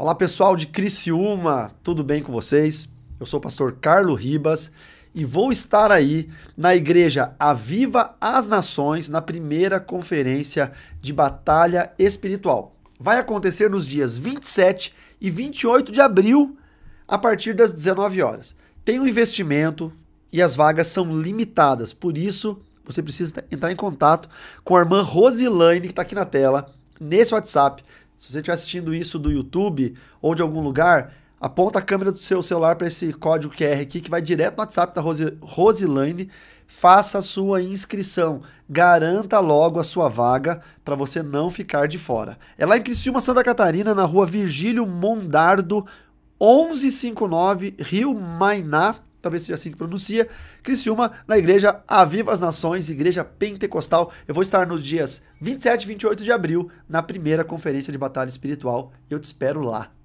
Olá, pessoal de Criciúma, tudo bem com vocês? Eu sou o pastor Carlo Ribas e vou estar aí na igreja Aviva as Nações na primeira conferência de batalha espiritual. Vai acontecer nos dias 27 e 28 de abril, a partir das 19 horas. Tem um investimento e as vagas são limitadas, por isso você precisa entrar em contato com a irmã Rosilane que está aqui na tela, nesse WhatsApp se você estiver assistindo isso do YouTube ou de algum lugar, aponta a câmera do seu celular para esse código QR aqui que vai direto no WhatsApp da Rosi, Rosilane. Faça a sua inscrição. Garanta logo a sua vaga para você não ficar de fora. É lá em Criciúma, Santa Catarina, na rua Virgílio Mondardo, 1159, Rio Mainá talvez seja assim que pronuncia, Criciúma, na igreja Aviva as Nações, igreja pentecostal. Eu vou estar nos dias 27 e 28 de abril, na primeira conferência de batalha espiritual. Eu te espero lá.